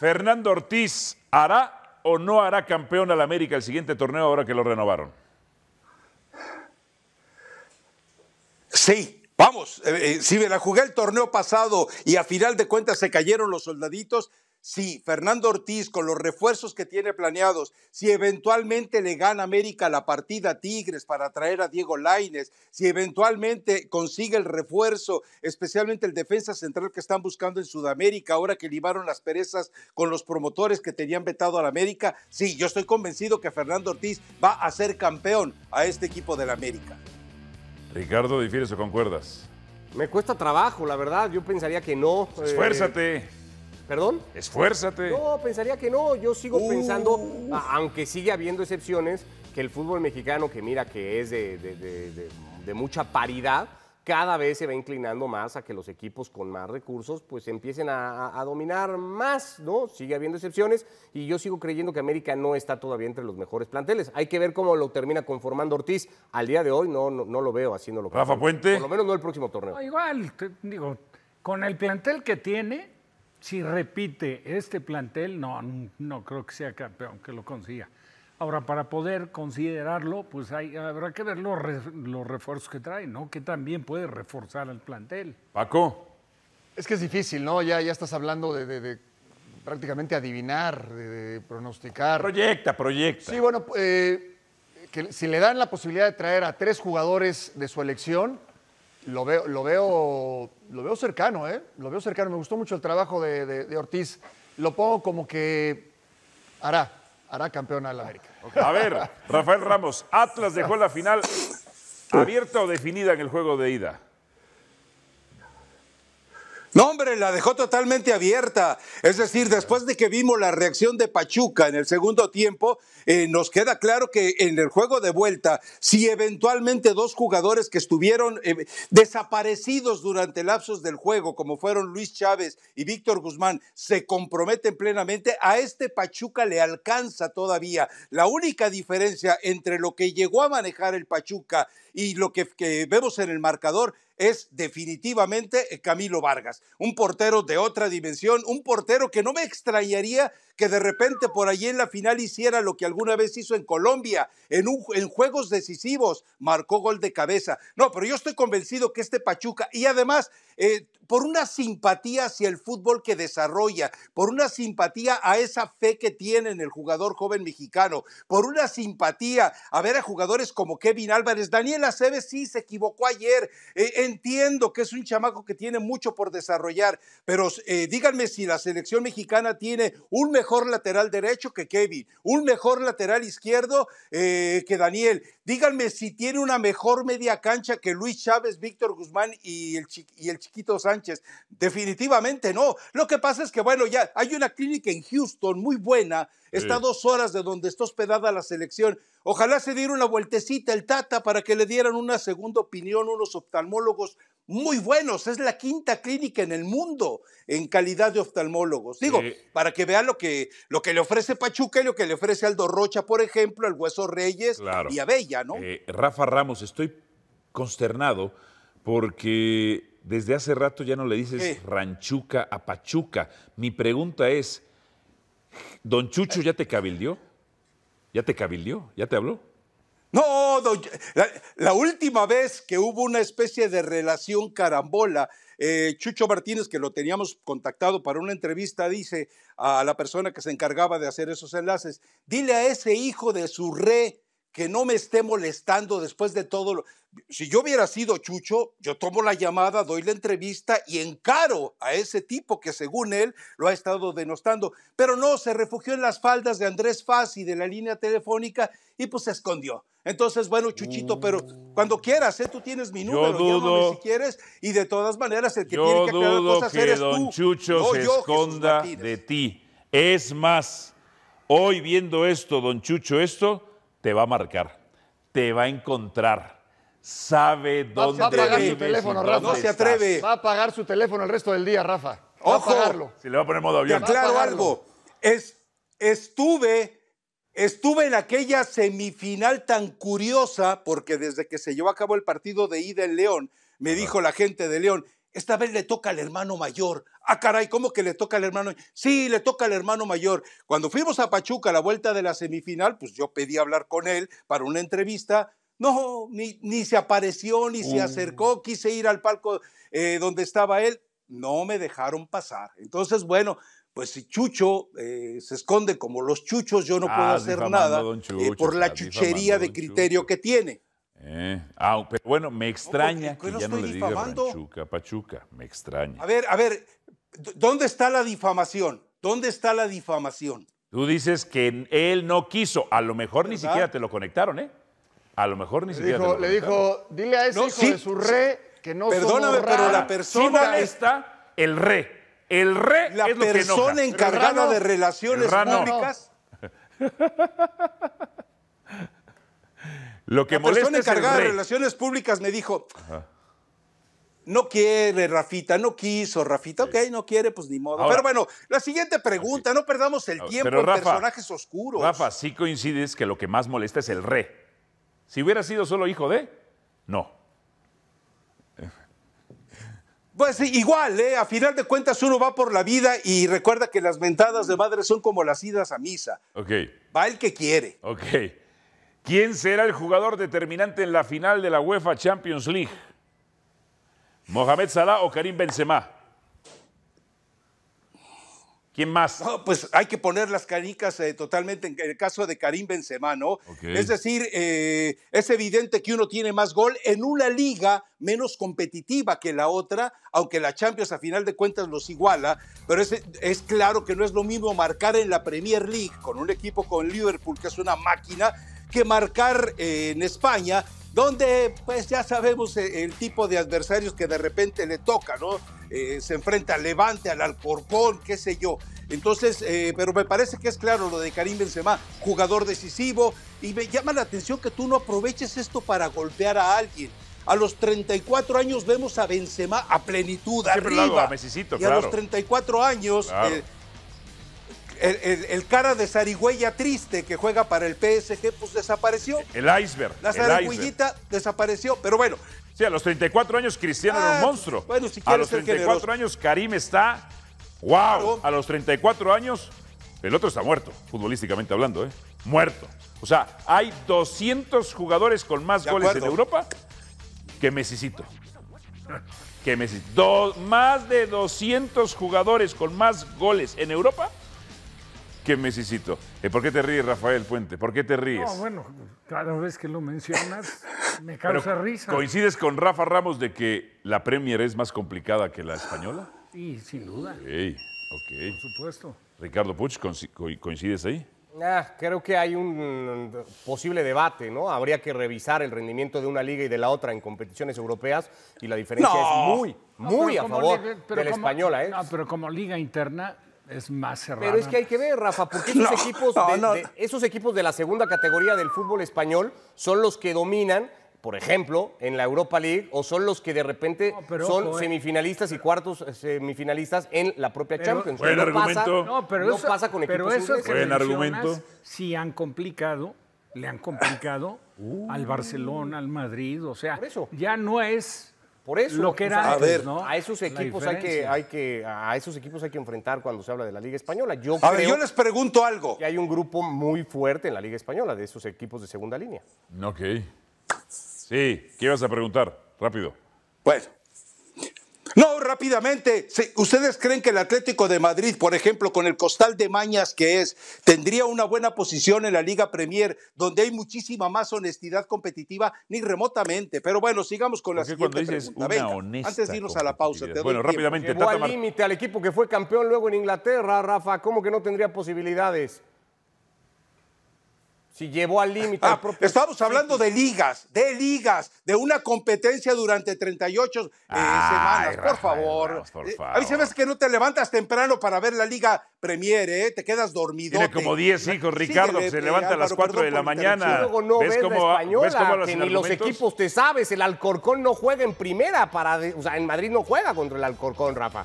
Fernando Ortiz, ¿hará o no hará campeón al América el siguiente torneo ahora que lo renovaron? Sí, vamos, eh, eh, si me la jugué el torneo pasado y a final de cuentas se cayeron los soldaditos, si Fernando Ortiz, con los refuerzos que tiene planeados, si eventualmente le gana América la partida Tigres para traer a Diego Laines, si eventualmente consigue el refuerzo, especialmente el defensa central que están buscando en Sudamérica, ahora que libaron las perezas con los promotores que tenían vetado a América, sí, yo estoy convencido que Fernando Ortiz va a ser campeón a este equipo de la América. Ricardo, ¿difieres o concuerdas? Me cuesta trabajo, la verdad. Yo pensaría que no. Pues esfuérzate. Eh, ¿Perdón? Esfuérzate. No, pensaría que no. Yo sigo uh. pensando, aunque sigue habiendo excepciones, que el fútbol mexicano, que mira que es de, mucha paridad, cada vez se va inclinando más a que los equipos con más recursos pues empiecen a, dominar más, ¿no? Sigue habiendo excepciones y yo sigo creyendo que América no está todavía entre los mejores planteles. Hay que ver cómo lo termina conformando Ortiz. Al día de hoy no, no, lo veo haciéndolo. Rafa Puente. Por lo menos no el próximo torneo. igual, digo, con el plantel que tiene, si repite este plantel, no, no creo que sea campeón, que lo consiga. Ahora, para poder considerarlo, pues habrá que ver los, refuerzos que trae, ¿no? Que también puede reforzar al plantel. Paco. Es que es difícil, ¿no? Ya, ya estás hablando de, prácticamente adivinar, de, pronosticar. Proyecta, proyecta. Sí, bueno, eh, que si le dan la posibilidad de traer a tres jugadores de su elección, lo veo, lo veo, lo veo cercano, ¿eh? Lo veo cercano. Me gustó mucho el trabajo de, Ortiz. Lo pongo como que hará, hará campeona la América. A ver, Rafael Ramos, Atlas dejó la final abierta o definida en el juego de ida. No, hombre, la dejó totalmente abierta. Es decir, después de que vimos la reacción de Pachuca en el segundo tiempo, eh, nos queda claro que en el juego de vuelta, si eventualmente dos jugadores que estuvieron eh, desaparecidos durante lapsos del juego, como fueron Luis Chávez y Víctor Guzmán, se comprometen plenamente, a este Pachuca le alcanza todavía. La única diferencia entre lo que llegó a manejar el Pachuca y lo que, que vemos en el marcador es definitivamente eh, Camilo Vargas, un portero de otra dimensión, un portero que no me extrañaría que de repente por allí en la final hiciera lo que alguna vez hizo en Colombia, en, un, en juegos decisivos, marcó gol de cabeza. No, pero yo estoy convencido que este Pachuca, y además, eh, por una simpatía hacia el fútbol que desarrolla, por una simpatía a esa fe que tiene en el jugador joven mexicano, por una simpatía a ver a jugadores como Kevin Álvarez, Daniel Aceves sí se equivocó ayer, eh, entiendo que es un chamaco que tiene mucho por desarrollar, pero eh, díganme si la selección mexicana tiene un mejor mejor lateral derecho que Kevin, un mejor lateral izquierdo eh, que Daniel. Díganme si tiene una mejor media cancha que Luis Chávez, Víctor Guzmán y el, chiquito Sánchez. Definitivamente no. Lo que pasa es que, bueno, ya hay una clínica en Houston muy buena, está dos horas de donde está hospedada la selección. Ojalá se diera una vueltecita el Tata para que le dieran una segunda opinión unos oftalmólogos muy buenos. Es la quinta clínica en el mundo en calidad de oftalmólogos. Digo, para que vean lo que, lo que le ofrece Pachuca y lo que le ofrece Aldo Rocha, por ejemplo, al Hueso Reyes y Abella, ¿no? Eh, Rafa Ramos, estoy consternado porque desde hace rato ya no le dices ranchuca a Pachuca. Mi pregunta es, ¿don Chucho ya te cabildió? ¿Ya te cabildió? ¿Ya te habló? No, la, última vez que hubo una especie de relación carambola, eh, Chucho Martínez, que lo teníamos contactado para una entrevista, dice a la persona que se encargaba de hacer esos enlaces, dile a ese hijo de su re que no me esté molestando después de todo. Lo... Si yo hubiera sido Chucho, yo tomo la llamada, doy la entrevista y encaro a ese tipo que según él lo ha estado denostando. Pero no, se refugió en las faldas de Andrés y de la línea telefónica y pues se escondió. Entonces, bueno, Chuchito, pero cuando mm. quieras, ¿eh? tú tienes mi número, llámame si quieres. Y de todas maneras, el que tiene que aclarar cosas que eres don Chucho se yo, esconda de ti. Es más, hoy viendo esto, don Chucho, esto te va a marcar, te va a encontrar, sabe dónde va a pagar su teléfono, Rafa. No se atreve. Va a pagar su teléfono el resto del día, Rafa. Va Ojo, Si le va a poner modo avión. algo. Es, estuve, estuve en aquella semifinal tan curiosa, porque desde que se llevó a cabo el partido de ida en León, me dijo la gente de León, esta vez le toca al hermano mayor. Ah, caray, ¿cómo que le toca al hermano? Sí, le toca al hermano mayor. Cuando fuimos a Pachuca a la vuelta de la semifinal, pues yo pedí hablar con él para una entrevista. No, ni, ni se apareció, ni se oh. acercó. Quise ir al palco eh, donde estaba él. No me dejaron pasar. Entonces, bueno, pues si Chucho eh, se esconde como los chuchos, yo no puedo ah, hacer nada eh, por la chuchería de criterio que tiene. Eh, ah, pero bueno, me extraña que ya no le diga difamando? Pachuca, me extraña. A ver, a ver, ¿dónde está la difamación? ¿Dónde está la difamación? Tú dices que él no quiso, a lo mejor ni siquiera te lo conectaron, ¿eh? A lo mejor ni siquiera te lo Le dijo, dile a ese hijo de su re que no Perdóname, pero la persona sí, está el re. El re la persona encargada de relaciones públicas. Lo que la persona encargada de relaciones públicas me dijo, no quiere Rafita, no quiso Rafita, ok, no quiere, pues ni modo. pero bueno, la siguiente pregunta, no perdamos el tiempo pero en personajes oscuros. Rafa, sí coincides que lo que más molesta es el rey. Si hubiera sido solo hijo de, no. Pues igual, ¿eh? a final de cuentas uno va por la vida y recuerda que las mentadas de madre son como las idas a misa. Ok. Va el que quiere. Ok. ¿Quién será el jugador determinante en la final de la UEFA Champions League? ¿Mohamed Salah o Karim Benzema? ¿Quién más? pues hay que poner las canicas eh, totalmente en el caso de Karim Benzema, ¿no? Es decir, eh, es evidente que uno tiene más gol en una liga menos competitiva que la otra, aunque la Champions a final de cuentas los iguala, pero es, es claro que no es lo mismo marcar en la Premier League con un equipo con Liverpool, que es una máquina, que marcar eh, en España, donde pues ya sabemos eh, el tipo de adversarios que de repente le toca, ¿no? Eh, se enfrenta al Levante, al Alcorcón, qué sé yo. Entonces, pero me parece que es claro lo de Karim Benzema, jugador decisivo, y me llama la atención que tú no aproveches esto para golpear a alguien. A los 34 años vemos a Benzema a plenitud, arriba. a y a los 34 años el, cara de zarigüeya triste que juega para el PSG, pues desapareció. El iceberg. La zarigüeyita desapareció, pero bueno. Sí, a los 34 años Cristiano era un ah, monstruo. Bueno, si a los 34 años Karim está. ¡Wow! A los 34 años el otro está muerto, futbolísticamente hablando, ¿eh? Muerto. O sea, hay 200 jugadores con más goles en Europa que Mesicito. Que Messi. más de 200 jugadores con más goles en Europa eh, ¿Por qué te ríes, Rafael Puente? ¿Por qué te ríes? No, bueno, cada vez que lo mencionas me causa risa. ¿Coincides con Rafa Ramos de que la Premier es más complicada que la española? Sí, sin duda. Ok, ok. Por supuesto. Ricardo Puch, ¿coincides ahí? Ah, creo que hay un posible debate, ¿no? Habría que revisar el rendimiento de una liga y de la otra en competiciones europeas y la diferencia es muy, muy a favor de la española, ¿eh? pero como liga interna es más cerrado. Pero es que hay que ver, Rafa, porque esos, equipos de, la segunda categoría del fútbol español son los que dominan por ejemplo, en la Europa League, o son los que de repente son eh. semifinalistas y cuartos eh, semifinalistas en la propia Champions. no Pasa, no, pero pasa con equipos pero eso argumento. Si han complicado, le han complicado uh. al Barcelona, al Madrid, o sea, ya no es por eso. Lo que a, a esos equipos hay que, hay que, a esos equipos hay que enfrentar cuando se habla de la Liga Española. Yo a ver, yo les pregunto algo. Que hay un grupo muy fuerte en la Liga Española de esos equipos de segunda línea. Ok. Sí, ¿qué ibas a preguntar? Rápido. Pues... No, rápidamente, ¿ustedes creen que el Atlético de Madrid, por ejemplo, con el costal de mañas que es, tendría una buena posición en la Liga Premier, donde hay muchísima más honestidad competitiva, ni remotamente? Pero bueno, sigamos con la Porque siguiente antes de irnos a la pausa, te doy Bueno, rápidamente. Llevó al límite al equipo que fue campeón luego en Inglaterra, Rafa, ¿cómo que no tendría posibilidades? Si llevó al límite. Ah, estamos hablando de ligas, de ligas, de una competencia durante 38 eh, semanas. por favor. a mí eh, que no te levantas temprano para ver la Liga Premier, ¿eh? Te quedas dormido. Tiene como 10 hijos, Ricardo, que se levanta a las 4 de la mañana. ves, española, que ni los equipos te sabes. El Alcorcón no juega en primera para. O sea, en Madrid no juega contra el Alcorcón, Rafa.